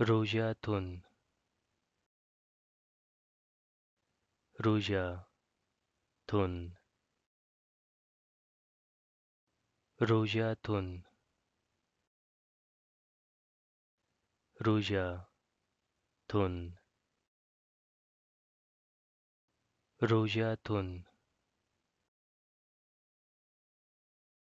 r و j a تون روژه تون روژه تون روژه تون روژه تون